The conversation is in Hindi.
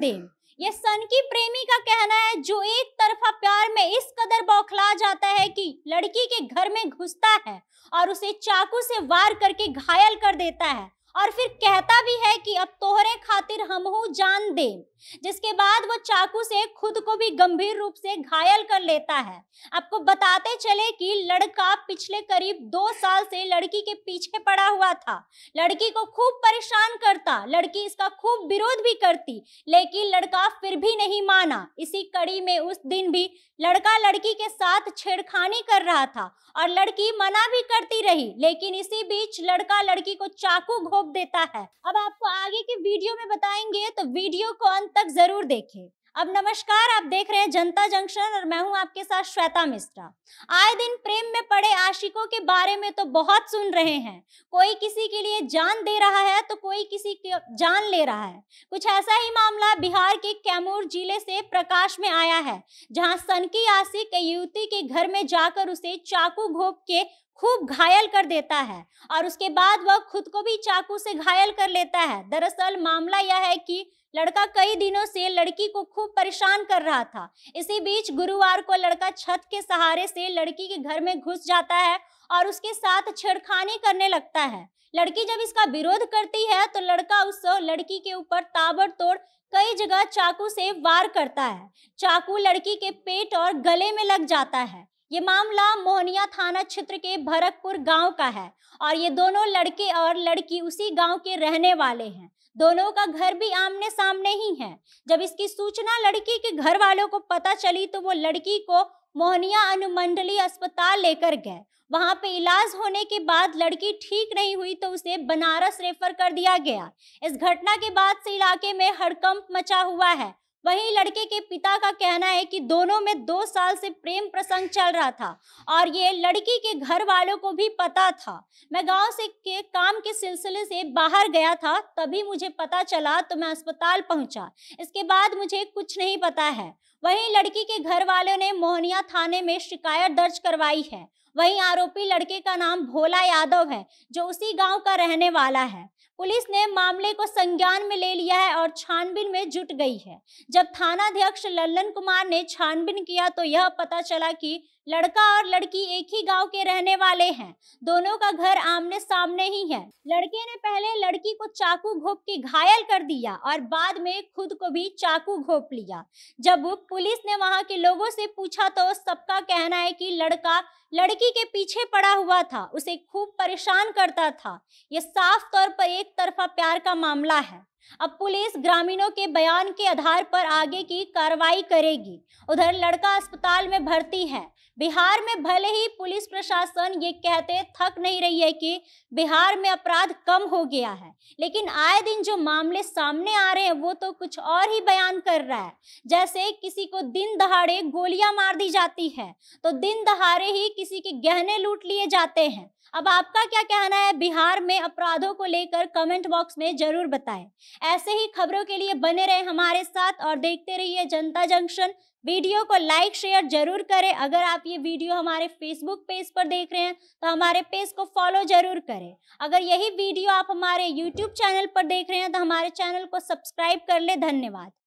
दे ये सन की प्रेमी का कहना है जो एक तरफा प्यार में इस कदर बौखला जाता है कि लड़की के घर में घुसता है और उसे चाकू से वार करके घायल कर देता है और फिर कहता भी है कि अब तोहरे खातिर हम हूँ जान दे जिसके बाद वो चाकू से खुद को भी गंभीर रूप से घायल कर लेता है आपको बताते चले कि लड़का पिछले करीब दो साल से लड़की के पीछे पड़ा हुआ था लड़की को खूब परेशान करता लड़की इसका खूब विरोध भी करती लेकिन लड़का फिर भी नहीं माना इसी कड़ी में उस दिन भी लड़का लड़की के साथ छेड़खानी कर रहा था और लड़की मना भी करती रही लेकिन इसी बीच लड़का लड़की को चाकू घोर रोक देता है अब आपको आगे की वीडियो में बताएंगे तो वीडियो को अंत तक जरूर देखें अब नमस्कार आप देख रहे हैं जनता जंक्शन और मैं हूं आपके साथ श्वेता मिश्रा आए दिन प्रेम में पड़े आशिकों के बारे में तो बहुत सुन रहे हैं कोई किसी के लिए जान दे रहा है तो कोई किसी की जान ले रहा है कुछ ऐसा ही मामला बिहार के कैमूर जिले से प्रकाश में आया है जहां सनकी आशिक युवती के घर में जाकर उसे चाकू घोप के खूब घायल कर देता है और उसके बाद वह खुद को भी चाकू से घायल कर लेता है दरअसल मामला यह है कि लड़का कई दिनों से लड़की को खूब परेशान कर रहा था इसी बीच गुरुवार को लड़का छत के सहारे से लड़की के घर में घुस जाता है और उसके साथ छेड़खानी करने लगता है लड़की जब इसका विरोध करती है तो लड़का उस लड़की के ऊपर ताबड़तोड़ कई जगह चाकू से वार करता है चाकू लड़की के पेट और गले में लग जाता है ये मामला मोहनिया थाना क्षेत्र के भरकपुर गांव का है और ये दोनों लड़के और लड़की उसी गांव के रहने वाले हैं दोनों का घर भी आमने सामने ही है जब इसकी सूचना लड़की के घर वालों को पता चली तो वो लड़की को मोहनिया अनुमंडली अस्पताल लेकर गए वहां पे इलाज होने के बाद लड़की ठीक नहीं हुई तो उसे बनारस रेफर कर दिया गया इस घटना के बाद से इलाके में हड़कंप मचा हुआ है वहीं लड़के के पिता का कहना है कि दोनों में दो साल से प्रेम प्रसंग चल रहा था और ये लड़की के घर वालों को भी पता था मैं गांव से के काम के सिलसिले से बाहर गया था तभी मुझे पता चला तो मैं अस्पताल पहुंचा इसके बाद मुझे कुछ नहीं पता है वहीं लड़की के घर वालों ने मोहनिया थाने में शिकायत दर्ज करवाई है वहीं आरोपी लड़के का नाम भोला यादव है जो उसी गांव का रहने वाला है पुलिस ने मामले को संज्ञान में ले लिया है और छानबीन में जुट गई है जब थानाध्यक्ष लल्लन कुमार ने छानबीन किया तो यह पता चला कि लड़का और लड़की एक ही गांव के रहने वाले हैं दोनों का घर आमने सामने ही है लड़के ने पहले लड़की को चाकू घोप के घायल कर दिया और बाद में खुद को भी चाकू घोप लिया जब पुलिस ने वहां के लोगों से पूछा तो सबका कहना है कि लड़का लड़की के पीछे पड़ा हुआ था उसे खूब परेशान करता था यह साफ तौर पर एक तरफा प्यार का मामला है अब पुलिस ग्रामीणों के बयान के आधार पर आगे की कार्रवाई करेगी उधर लड़का अस्पताल में भर्ती है बिहार में भले ही पुलिस प्रशासन ये कहते थक नहीं रही है कि बिहार में अपराध कम हो गया है लेकिन आए दिन जो मामले सामने आ रहे हैं वो तो कुछ और ही बयान कर रहा है जैसे किसी को दिन दहाड़े गोलियां मार दी जाती है तो दिन दहाड़े ही किसी के गहने लूट लिए जाते हैं अब आपका क्या कहना है बिहार में अपराधों को लेकर कमेंट बॉक्स में जरूर बताएं ऐसे ही खबरों के लिए बने रहे हमारे साथ और देखते रहिए जनता जंक्शन वीडियो को लाइक शेयर जरूर करें अगर आप ये वीडियो हमारे फेसबुक पेज पर देख रहे हैं तो हमारे पेज को फॉलो जरूर करें अगर यही वीडियो आप हमारे यूट्यूब चैनल पर देख रहे हैं तो हमारे चैनल को सब्सक्राइब कर ले धन्यवाद